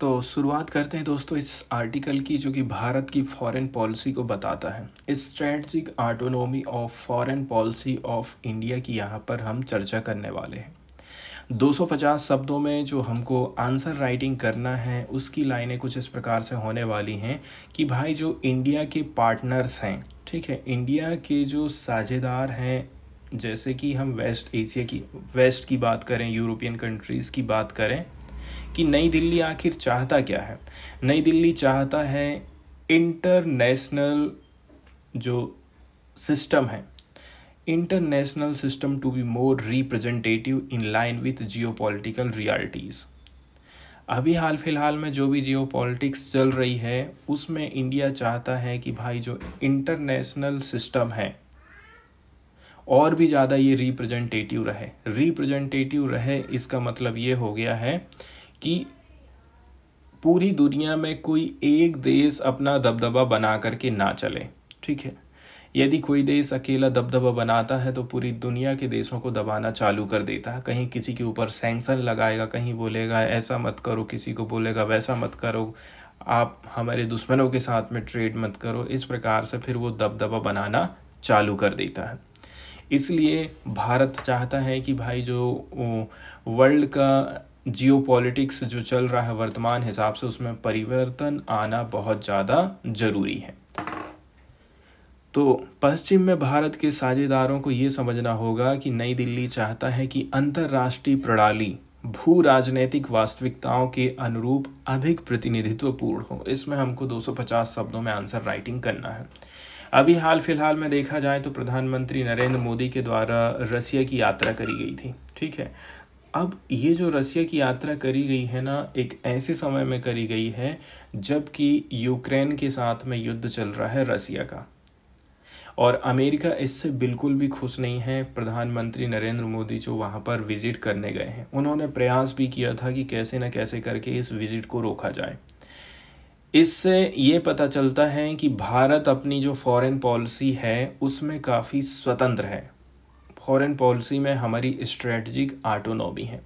तो शुरुआत करते हैं दोस्तों इस आर्टिकल की जो कि भारत की फॉरेन पॉलिसी को बताता है strategic autonomy of foreign policy of India की यहाँ पर हम चर्चा करने वाले हैं 250 शब्दों में जो हमको आंसर राइटिंग करना है उसकी लाइनें कुछ इस प्रकार से होने वाली हैं कि भाई जो इंडिया के पार्टनर्स हैं ठीक है इंडिया के जो साझेदार हैं जैसे कि हम वेस्ट एशिया की वेस्ट की बात करें यूरोपियन कंट्रीज़ की बात करें कि नई दिल्ली आखिर चाहता क्या है नई दिल्ली चाहता है इंटरनेशनल जो सिस्टम है international system to be more representative in line with geopolitical realities अभी हाल फिलहाल में जो भी जियो पॉलिटिक्स चल रही है उसमें इंडिया चाहता है कि भाई जो इंटरनेशनल सिस्टम है और भी ज़्यादा ये रिप्रेजेंटेटिव रहे रिप्रेजेंटेटिव रहे इसका मतलब ये हो गया है कि पूरी दुनिया में कोई एक देश अपना दबदबा बना करके ना चले ठीक है यदि कोई देश अकेला दबदबा बनाता है तो पूरी दुनिया के देशों को दबाना चालू कर देता है कहीं किसी के ऊपर सेंक्शन लगाएगा कहीं बोलेगा ऐसा मत करो किसी को बोलेगा वैसा मत करो आप हमारे दुश्मनों के साथ में ट्रेड मत करो इस प्रकार से फिर वो दबदबा बनाना चालू कर देता है इसलिए भारत चाहता है कि भाई जो वर्ल्ड का जियो पॉलिटिक्स जो चल रहा है वर्तमान हिसाब से उसमें परिवर्तन आना बहुत ज़्यादा ज़रूरी है तो पश्चिम में भारत के साझेदारों को ये समझना होगा कि नई दिल्ली चाहता है कि अंतर्राष्ट्रीय प्रणाली भू राजनैतिक वास्तविकताओं के अनुरूप अधिक प्रतिनिधित्वपूर्ण हो इसमें हमको 250 शब्दों में आंसर राइटिंग करना है अभी हाल फिलहाल में देखा जाए तो प्रधानमंत्री नरेंद्र मोदी के द्वारा रसिया की यात्रा करी गई थी ठीक है अब ये जो रसिया की यात्रा करी गई है ना एक ऐसे समय में करी गई है जबकि यूक्रेन के साथ में युद्ध चल रहा है रसिया का और अमेरिका इससे बिल्कुल भी खुश नहीं है प्रधानमंत्री नरेंद्र मोदी जो वहाँ पर विज़िट करने गए हैं उन्होंने प्रयास भी किया था कि कैसे ना कैसे करके इस विज़िट को रोका जाए इससे ये पता चलता है कि भारत अपनी जो फॉरेन पॉलिसी है उसमें काफ़ी स्वतंत्र है फॉरेन पॉलिसी में हमारी स्ट्रेटजिक ऑटोनॉमी है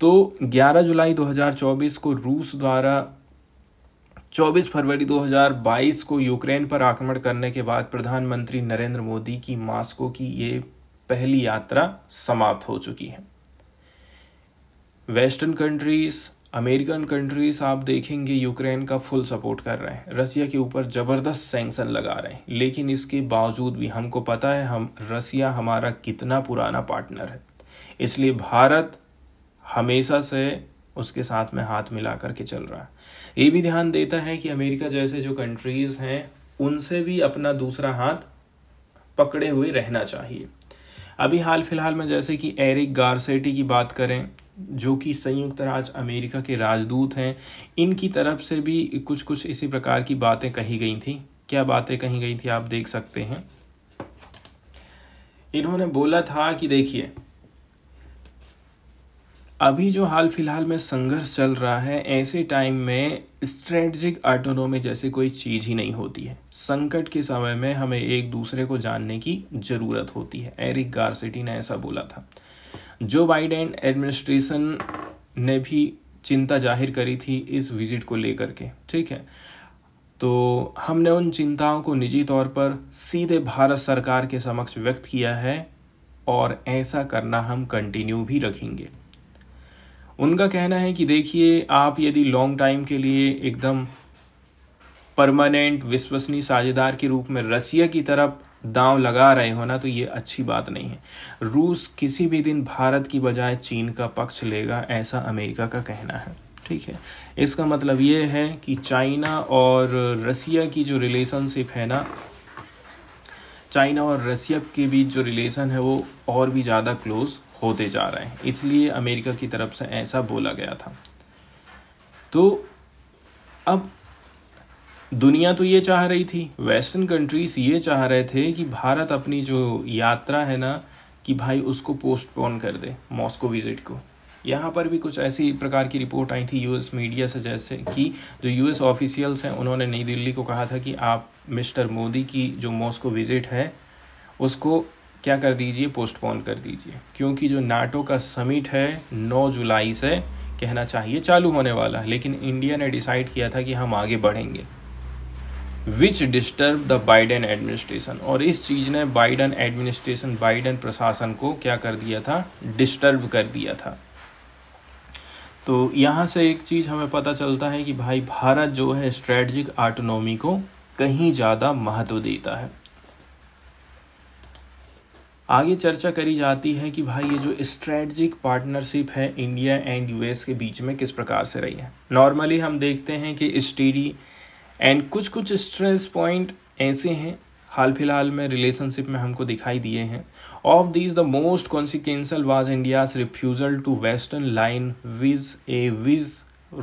तो 11 जुलाई 2024 को रूस द्वारा 24 फरवरी 2022 को यूक्रेन पर आक्रमण करने के बाद प्रधानमंत्री नरेंद्र मोदी की मास्को की ये पहली यात्रा समाप्त हो चुकी है वेस्टर्न कंट्रीज अमेरिकन कंट्रीज आप देखेंगे यूक्रेन का फुल सपोर्ट कर रहे हैं रसिया के ऊपर ज़बरदस्त सेंक्शन लगा रहे हैं लेकिन इसके बावजूद भी हमको पता है हम रसिया हमारा कितना पुराना पार्टनर है इसलिए भारत हमेशा से उसके साथ में हाथ मिला करके चल रहा है ये भी ध्यान देता है कि अमेरिका जैसे जो कंट्रीज़ हैं उनसे भी अपना दूसरा हाथ पकड़े हुए रहना चाहिए अभी हाल फिलहाल में जैसे कि एरिक गारसेटी की बात करें जो कि संयुक्त राज्य अमेरिका के राजदूत हैं इनकी तरफ से भी कुछ कुछ इसी प्रकार की बातें कही गई थी क्या बातें कही गई थी आप देख सकते हैं इन्होंने बोला था कि देखिए अभी जो हाल फिलहाल में संघर्ष चल रहा है ऐसे टाइम में स्ट्रेटजिक ऑटोनोमी जैसे कोई चीज़ ही नहीं होती है संकट के समय में हमें एक दूसरे को जानने की ज़रूरत होती है एरिक गार्सिटी ने ऐसा बोला था जो बाइडेन एडमिनिस्ट्रेशन ने भी चिंता जाहिर करी थी इस विजिट को लेकर के ठीक है तो हमने उन चिंताओं को निजी तौर पर सीधे भारत सरकार के समक्ष व्यक्त किया है और ऐसा करना हम कंटिन्यू भी रखेंगे उनका कहना है कि देखिए आप यदि लॉन्ग टाइम के लिए एकदम परमानेंट विश्वसनीय साझेदार के रूप में रसिया की तरफ दांव लगा रहे हो ना तो ये अच्छी बात नहीं है रूस किसी भी दिन भारत की बजाय चीन का पक्ष लेगा ऐसा अमेरिका का कहना है ठीक है इसका मतलब ये है कि चाइना और रसिया की जो रिलेशनशिप है ना चाइना और रसिया के बीच जो रिलेशन है वो और भी ज़्यादा क्लोज होते जा रहे हैं इसलिए अमेरिका की तरफ से ऐसा बोला गया था तो अब दुनिया तो ये चाह रही थी वेस्टर्न कंट्रीज़ ये चाह रहे थे कि भारत अपनी जो यात्रा है ना कि भाई उसको पोस्टपोन कर दे मॉस्को विज़िट को यहाँ पर भी कुछ ऐसी प्रकार की रिपोर्ट आई थी यूएस मीडिया से जैसे कि जो यूएस ऑफिशियल्स हैं उन्होंने नई दिल्ली को कहा था कि आप मिस्टर मोदी की जो मॉस्को विज़िट है उसको क्या कर दीजिए पोस्टपोन कर दीजिए क्योंकि जो नाटो का समिट है 9 जुलाई से कहना चाहिए चालू होने वाला लेकिन इंडिया ने डिसाइड किया था कि हम आगे बढ़ेंगे which disturb the Biden administration और इस चीज़ ने बाइडन एडमिनिस्ट्रेशन बाइडन प्रशासन को क्या कर दिया था डिस्टर्ब कर दिया था तो यहाँ से एक चीज़ हमें पता चलता है कि भाई भारत जो है स्ट्रेटजिक आटोनॉमी को कहीं ज़्यादा महत्व देता है आगे चर्चा करी जाती है कि भाई ये जो स्ट्रेटजिक पार्टनरशिप है इंडिया एंड यूएस के बीच में किस प्रकार से रही है नॉर्मली हम देखते हैं कि स्टेडी एंड कुछ कुछ स्ट्रेस पॉइंट ऐसे हैं हाल फिलहाल में रिलेशनशिप में हमको दिखाई दिए हैं of this the most consequential was India's refusal to western line vis a vis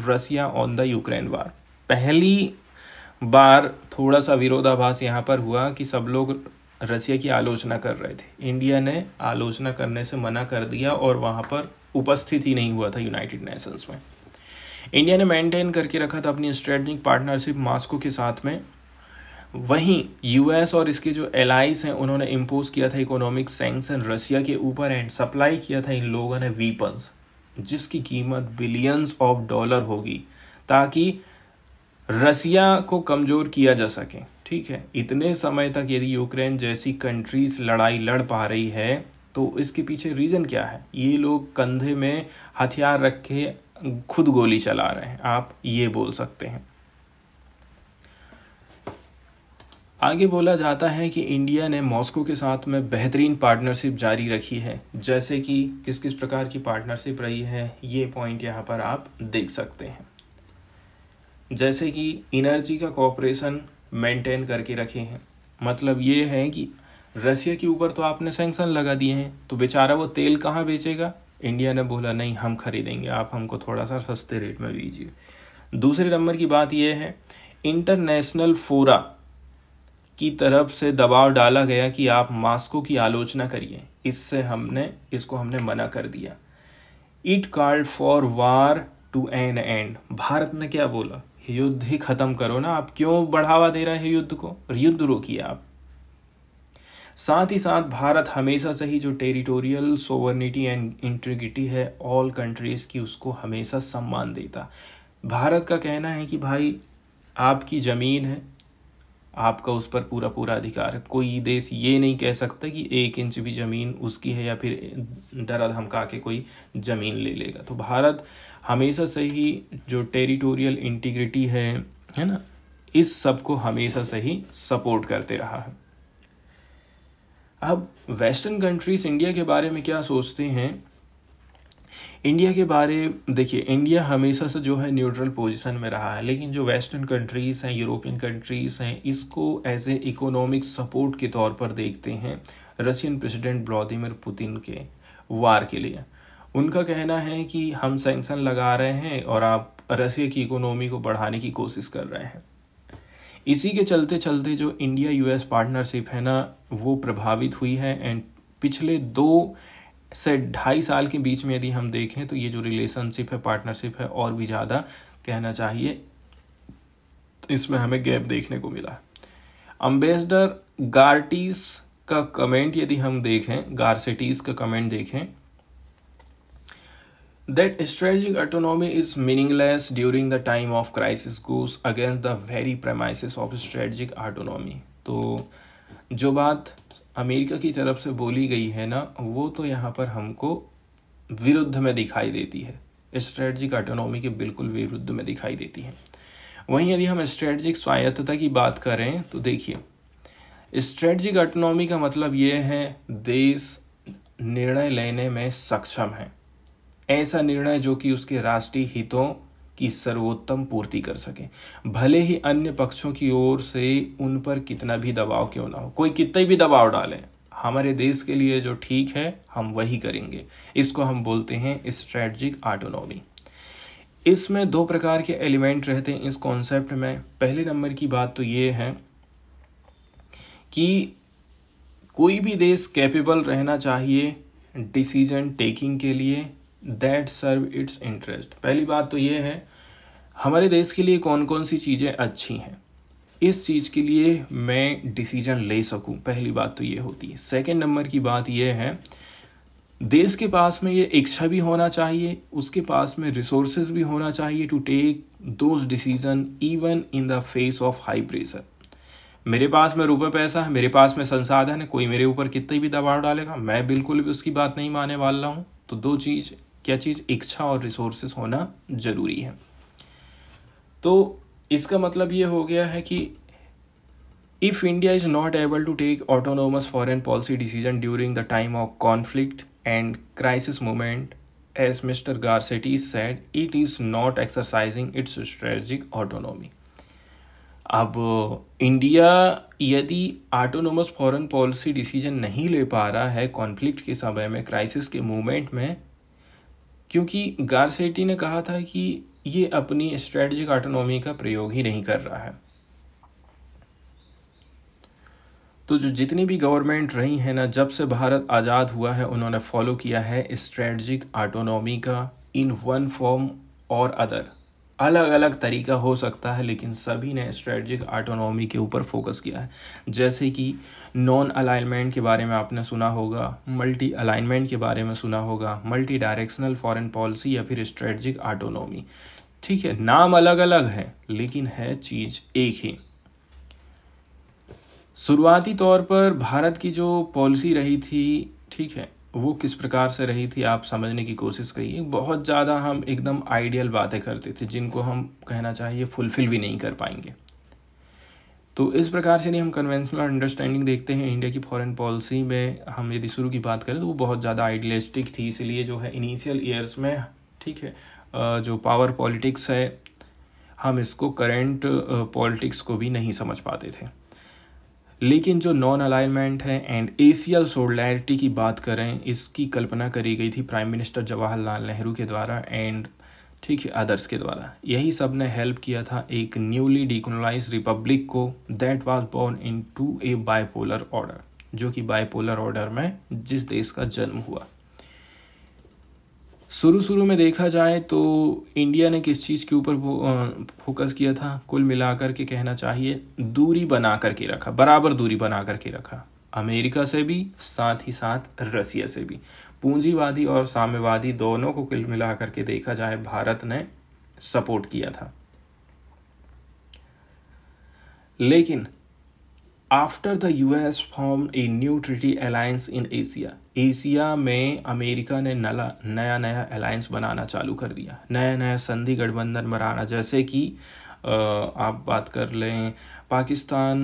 Russia on the Ukraine war पहली बार थोड़ा सा विरोधाभास यहाँ पर हुआ कि सब लोग रसिया की आलोचना कर रहे थे इंडिया ने आलोचना करने से मना कर दिया और वहाँ पर उपस्थित ही नहीं हुआ था यूनाइटेड नेशंस में इंडिया ने मेंटेन करके रखा था अपनी स्ट्रेटजिक पार्टनरशिप मास्को के साथ में वहीं यूएस और इसके जो एलाइज हैं उन्होंने इम्पोज किया था इकोनॉमिक सेंक्शन रशिया के ऊपर एंड सप्लाई किया था इन लोगों ने वीपन्स जिसकी कीमत बिलियंस ऑफ डॉलर होगी ताकि रसिया को कमज़ोर किया जा सके ठीक है इतने समय तक यदि यूक्रेन जैसी कंट्रीज लड़ाई लड़ पा रही है तो इसके पीछे रीज़न क्या है ये लोग कंधे में हथियार रख के खुद गोली चला रहे हैं आप ये बोल सकते हैं आगे बोला जाता है कि इंडिया ने मॉस्को के साथ में बेहतरीन पार्टनरशिप जारी रखी है जैसे कि किस किस प्रकार की पार्टनरशिप रही है ये पॉइंट यहाँ पर आप देख सकते हैं जैसे कि इनर्जी का कॉपरेशन मेंटेन करके रखे हैं मतलब ये है कि रसिया के ऊपर तो आपने सेंक्शन लगा दिए हैं तो बेचारा वो तेल कहाँ बेचेगा इंडिया ने बोला नहीं हम खरीदेंगे आप हमको थोड़ा सा सस्ते रेट में दीजिए दूसरे नंबर की बात यह है इंटरनेशनल फोरा की तरफ से दबाव डाला गया कि आप मास्को की आलोचना करिए इससे हमने इसको हमने मना कर दिया it called for war to an end Bharat ने क्या बोला युद्ध ही ख़त्म करो ना आप क्यों बढ़ावा दे रहे हैं युद्ध को युद्ध रोकिए आप साथ ही साथ भारत हमेशा से ही जो टेरिटोरियल सोवर्निटी एंड इंट्रिगिटी है ऑल कंट्रीज़ की उसको हमेशा सम्मान देता भारत का कहना है कि भाई आपकी ज़मीन है आपका उस पर पूरा पूरा अधिकार है कोई देश ये नहीं कह सकता कि एक इंच भी ज़मीन उसकी है या फिर डरा धमका के कोई ज़मीन ले लेगा तो भारत हमेशा से ही जो टेरिटोरियल इंटीग्रिटी है है ना इस सब को हमेशा से ही सपोर्ट करते रहा है अब वेस्टर्न कंट्रीज इंडिया के बारे में क्या सोचते हैं इंडिया के बारे देखिए इंडिया हमेशा से जो है न्यूट्रल पोजीशन में रहा है लेकिन जो वेस्टर्न कंट्रीज़ हैं यूरोपियन कंट्रीज़ हैं इसको एज ए इकोनॉमिक सपोर्ट के तौर पर देखते हैं रशियन प्रेसिडेंट व्लादिमिर पुतिन के वार के लिए उनका कहना है कि हम सैंक्शन लगा रहे हैं और आप रशिया की इकोनॉमी को बढ़ाने की कोशिश कर रहे हैं इसी के चलते चलते जो इंडिया यूएस पार्टनरशिप है ना वो प्रभावित हुई है एंड पिछले दो से ढाई साल के बीच में यदि हम देखें तो ये जो रिलेशनशिप है पार्टनरशिप है और भी ज़्यादा कहना चाहिए इसमें हमें गैप देखने को मिला अम्बेसडर गार्टिस का कमेंट यदि हम देखें गारसेटीज़ का कमेंट देखें that strategic autonomy is meaningless during the time of crisis goes against the very premises of strategic autonomy तो जो बात अमेरिका की तरफ से बोली गई है ना वो तो यहाँ पर हमको विरुद्ध में दिखाई देती है स्ट्रेटजिक ऑटोनॉमी के बिल्कुल विरुद्ध में दिखाई देती है वहीं यदि हम स्ट्रेटजिक स्वायत्तता की बात करें तो देखिए स्ट्रेटजिक ऑटोनॉमी का मतलब ये है देश निर्णय लेने में सक्षम है ऐसा निर्णय जो कि उसके राष्ट्रीय हितों की सर्वोत्तम पूर्ति कर सके भले ही अन्य पक्षों की ओर से उन पर कितना भी दबाव क्यों ना हो कोई कितने भी दबाव डाले हमारे देश के लिए जो ठीक है हम वही करेंगे इसको हम बोलते हैं स्ट्रेटजिक ऑटोनॉमी इसमें दो प्रकार के एलिमेंट रहते हैं इस कॉन्सेप्ट में पहले नंबर की बात तो ये है कि कोई भी देश कैपेबल रहना चाहिए डिसीजन टेकिंग के लिए दैट सर्व इट्स इंटरेस्ट पहली बात तो ये है हमारे देश के लिए कौन कौन सी चीज़ें अच्छी हैं इस चीज़ के लिए मैं डिसीजन ले सकूं पहली बात तो ये होती है सेकंड नंबर की बात यह है देश के पास में ये इच्छा भी होना चाहिए उसके पास में रिसोर्सेज भी होना चाहिए to take those decision even in the face of high pressure मेरे पास में रुपये पैसा है मेरे पास में संसाधन है कोई मेरे ऊपर कितने भी दबाव डालेगा मैं बिल्कुल भी उसकी बात नहीं मानने वाला हूँ तो दो चीज़ क्या चीज़ इच्छा और रिसोर्सेस होना ज़रूरी है तो इसका मतलब ये हो गया है कि if India is not able to take autonomous foreign policy decision during the time of conflict and crisis moment as mister Garcetti said it is not exercising its strategic autonomy अब इंडिया uh, यदि autonomous foreign policy decision नहीं ले पा रहा है conflict के समय में क्राइसिस के मोमेंट में क्योंकि गारसेटी ने कहा था कि ये अपनी स्ट्रेटजिक ऑटोनॉमी का प्रयोग ही नहीं कर रहा है तो जो जितनी भी गवर्नमेंट रही हैं ना जब से भारत आज़ाद हुआ है उन्होंने फॉलो किया है स्ट्रेटजिक ऑटोनॉमी का इन वन फॉर्म और अदर अलग अलग तरीका हो सकता है लेकिन सभी ने स्ट्रेटजिक ऑटोनॉमी के ऊपर फोकस किया है जैसे कि नॉन अलाइनमेंट के बारे में आपने सुना होगा मल्टी अलाइनमेंट के बारे में सुना होगा मल्टी डायरेक्शनल फॉरेन पॉलिसी या फिर स्ट्रेटजिक ऑटोनॉमी ठीक है नाम अलग अलग है लेकिन है चीज़ एक ही शुरुआती तौर पर भारत की जो पॉलिसी रही थी ठीक है वो किस प्रकार से रही थी आप समझने की कोशिश करिए बहुत ज़्यादा हम एकदम आइडियल बातें करते थे जिनको हम कहना चाहिए फुलफ़िल भी नहीं कर पाएंगे तो इस प्रकार से यदि हम कन्वेंशनल अंडरस्टैंडिंग देखते हैं इंडिया की फॉरेन पॉलिसी में हम यदि शुरू की बात करें तो वो बहुत ज़्यादा आइडियलिस्टिक थी इसलिए जो है इनिशियल ईयर्स में ठीक है जो पावर पॉलिटिक्स है हम इसको करेंट पॉलिटिक्स को भी नहीं समझ पाते थे लेकिन जो नॉन अलाइनमेंट है एंड एशियल सोलैरिटी की बात करें इसकी कल्पना करी गई थी प्राइम मिनिस्टर जवाहरलाल नेहरू के द्वारा एंड ठीक है अदर्स के द्वारा यही सब ने हेल्प किया था एक न्यूली डिकोनलाइज रिपब्लिक को that was born into a bipolar order जो कि बायपोलर ऑर्डर में जिस देश का जन्म हुआ शुरू शुरू में देखा जाए तो इंडिया ने किस चीज़ के ऊपर फोकस किया था कुल मिलाकर के कहना चाहिए दूरी बना करके रखा बराबर दूरी बना करके रखा अमेरिका से भी साथ ही साथ रसिया से भी पूंजीवादी और साम्यवादी दोनों को कुल मिला करके देखा जाए भारत ने सपोर्ट किया था लेकिन after the US form a new treaty alliance in Asia Asia में अमेरिका ने नला नया नया अलायंस बनाना चालू कर दिया नया नया संधि गठबंधन बनाना जैसे कि आप बात कर लें पाकिस्तान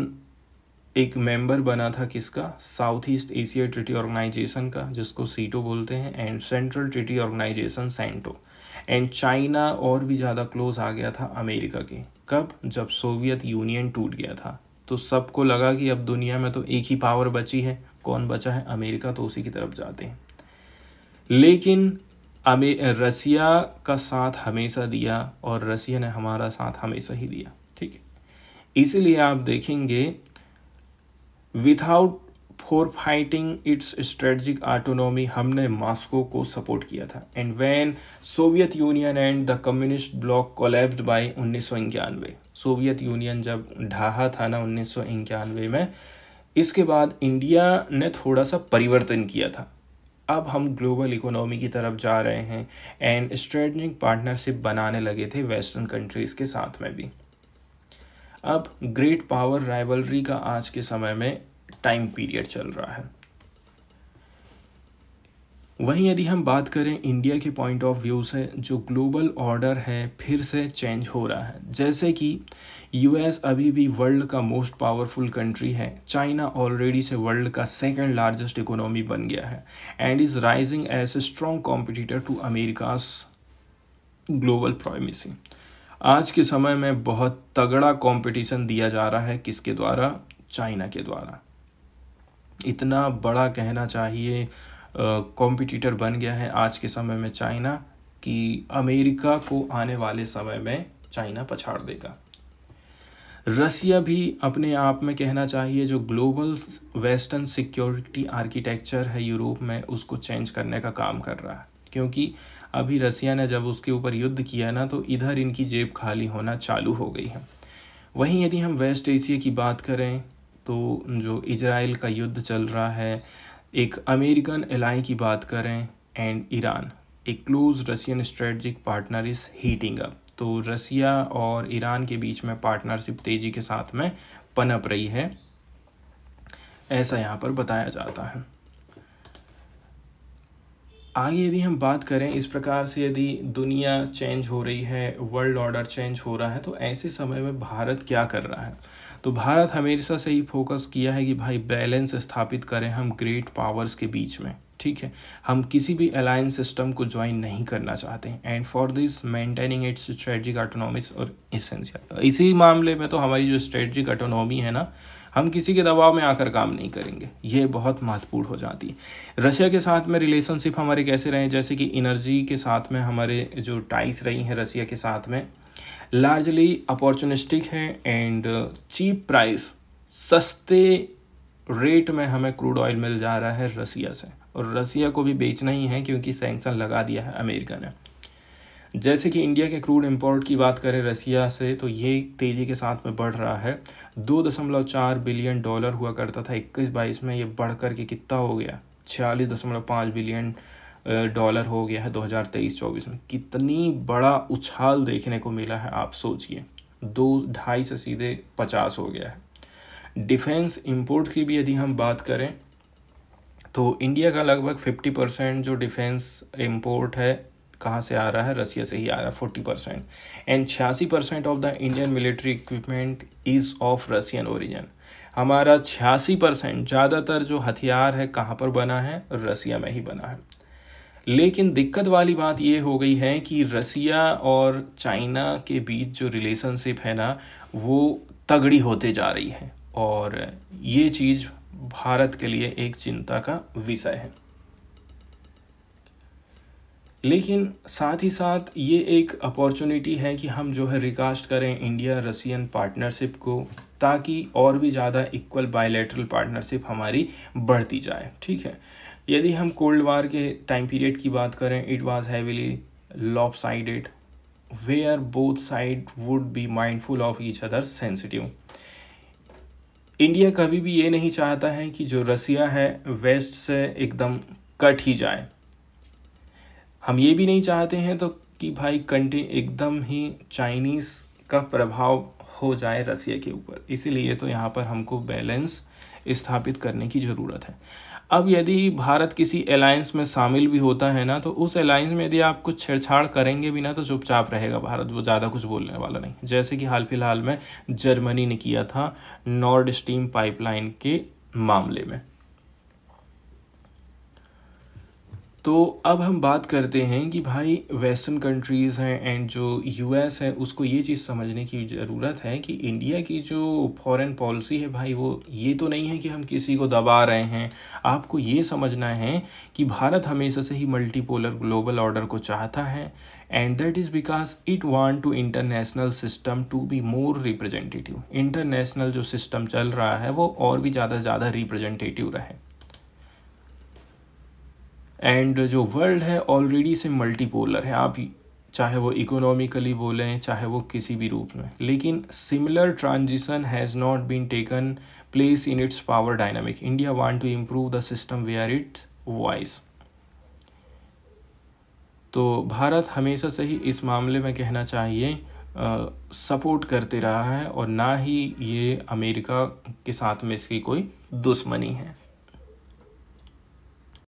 एक मेंबर बना था किसका South East Asia Treaty Organization का जिसको सीटो बोलते हैं and Central Treaty Organization CENTO and China और भी ज़्यादा क्लोज आ गया था अमेरिका के कब जब सोवियत यूनियन टूट गया था तो सबको लगा कि अब दुनिया में तो एक ही पावर बची है कौन बचा है अमेरिका तो उसी की तरफ जाते हैं लेकिन अमे रसिया का साथ हमेशा दिया और रसिया ने हमारा साथ हमेशा ही दिया ठीक है इसीलिए आप देखेंगे without for fighting its strategic autonomy हमने मास्को को सपोर्ट किया था and when Soviet Union and the communist bloc collapsed by उन्नीस सोवियत यूनियन जब ढहा था ना उन्नीस में इसके बाद इंडिया ने थोड़ा सा परिवर्तन किया था अब हम ग्लोबल इकोनॉमी की तरफ जा रहे हैं एंड स्ट्रेटजिक पार्टनरशिप बनाने लगे थे वेस्टर्न कंट्रीज़ के साथ में भी अब ग्रेट पावर राइवलरी का आज के समय में टाइम पीरियड चल रहा है वहीं यदि हम बात करें इंडिया के पॉइंट ऑफ व्यू से जो ग्लोबल ऑर्डर है फिर से चेंज हो रहा है जैसे कि यूएस अभी भी वर्ल्ड का मोस्ट पावरफुल कंट्री है चाइना ऑलरेडी से वर्ल्ड का सेकंड लार्जेस्ट इकोनॉमी बन गया है and is rising as a strong competitor to America global primacy आज के समय में बहुत तगड़ा कॉम्पिटिशन दिया जा रहा है किसके द्वारा चाइना के द्वारा इतना बड़ा कहना चाहिए कॉम्पिटिटर बन गया है आज के समय में चाइना कि अमेरिका को आने वाले समय में चाइना पछाड़ देगा रसिया भी अपने आप में कहना चाहिए जो ग्लोबल वेस्टर्न सिक्योरिटी आर्किटेक्चर है यूरोप में उसको चेंज करने का काम कर रहा है क्योंकि अभी रसिया ने जब उसके ऊपर युद्ध किया ना तो इधर इनकी जेब खाली होना चालू हो गई है वहीं यदि हम वेस्ट एशिया की बात करें तो जो इजराइल का युद्ध चल रहा है एक अमेरिकन एलाई की बात करें एंड ईरान एक close Russian strategic partner is heating up तो रसिया और ईरान के बीच में पार्टनरशिप तेज़ी के साथ में पनप रही है ऐसा यहाँ पर बताया जाता है आगे यदि हम बात करें इस प्रकार से यदि दुनिया चेंज हो रही है वर्ल्ड ऑर्डर चेंज हो रहा है तो ऐसे समय में भारत क्या कर रहा है तो भारत हमेशा से ही फोकस किया है कि भाई बैलेंस स्थापित करें हम ग्रेट पावर्स के बीच में ठीक है हम किसी भी अलायंस सिस्टम को ज्वाइन नहीं करना चाहते हैं and for this maintaining its strategic autonomy is और इसेंशियल इसी मामले में तो हमारी जो स्ट्रेटजिक ऑटोनॉमी है ना हम किसी के दबाव में आकर काम नहीं करेंगे ये बहुत महत्वपूर्ण हो जाती है रशिया के साथ में रिलेशनशिप हमारे कैसे रहे जैसे कि एनर्जी के साथ में हमारे जो टाइस रही हैं रशिया के साथ में लार्जली अपॉर्चुनिस्टिक हैं एंड चीप प्राइस सस्ते रेट में हमें क्रूड ऑयल मिल जा रहा है रसिया से और रसिया को भी बेचना ही है क्योंकि सेंक्शन लगा दिया है अमेरिका ने जैसे कि इंडिया के क्रूड इंपोर्ट की बात करें रसिया से तो ये तेज़ी के साथ में बढ़ रहा है दो दशमलव चार बिलियन डॉलर हुआ करता था इक्कीस बाईस में ये बढ़ कर के कितना हो गया छियालीस दशमलव पाँच बिलियन डॉलर हो गया है 2023-24 में कितनी बड़ा उछाल देखने को मिला है आप सोचिए दो ढाई से सीधे पचास हो गया है डिफेंस इंपोर्ट की भी यदि हम बात करें तो इंडिया का लगभग 50 परसेंट जो डिफेंस इम्पोर्ट है कहाँ से आ रहा है रसिया से ही आ रहा है फोर्टी परसेंट एंड छियासी percent of the Indian military equipment is of Russian origin हमारा छियासी परसेंट ज़्यादातर जो हथियार है कहाँ पर बना है रसिया में ही बना है लेकिन दिक्कत वाली बात ये हो गई है कि रसिया और चाइना के बीच जो रिलेशनशिप है ना वो तगड़ी होते जा रही है और ये चीज़ भारत के लिए एक चिंता का विषय है लेकिन साथ ही साथ ये एक अपॉर्चुनिटी है कि हम जो है रिकास्ट करें इंडिया रसियन पार्टनरशिप को ताकि और भी ज़्यादा इक्वल बायलेटरल पार्टनरशिप हमारी बढ़ती जाए ठीक है यदि हम कोल्ड वार के टाइम पीरियड की बात करें it was heavily lopsided where both side would be mindful of each other sensitive India कभी भी ये नहीं चाहता है कि जो रसिया है वेस्ट से एकदम कट ही जाए हम ये भी नहीं चाहते हैं तो कि भाई कंटे एकदम ही चाइनीज़ का प्रभाव हो जाए रसिया के ऊपर इसीलिए तो यहाँ पर हमको बैलेंस स्थापित करने की ज़रूरत है अब यदि भारत किसी अलायंस में शामिल भी होता है ना तो उस अलायंस में यदि आप कुछ छेड़छाड़ करेंगे भी ना तो चुपचाप रहेगा भारत वो ज़्यादा कुछ बोलने वाला नहीं जैसे कि हाल फिलहाल में जर्मनी ने किया था नॉर्ड स्टीम पाइपलाइन के मामले में तो अब हम बात करते हैं कि भाई वेस्टर्न कंट्रीज़ हैं एंड जो यूएस है उसको ये चीज़ समझने की ज़रूरत है कि इंडिया की जो फॉरेन पॉलिसी है भाई वो ये तो नहीं है कि हम किसी को दबा रहे हैं आपको ये समझना है कि भारत हमेशा से ही मल्टीपोलर ग्लोबल ऑर्डर को चाहता है and that is because it want to international system to be more representative international जो सिस्टम चल रहा है वो और भी ज़्यादा से ज़्यादा रिप्रजेंटेटिव रहे एंड जो वर्ल्ड है ऑलरेडी से मल्टीपोलर है आप चाहे वो इकोनॉमिकली बोलें चाहे वो किसी भी रूप में लेकिन similar transition has not been taken place in its power dynamic India want to improve the system way are it wise तो भारत हमेशा से ही इस मामले में कहना चाहिए सपोर्ट करते रहा है और ना ही ये अमेरिका के साथ में इसकी कोई दुश्मनी है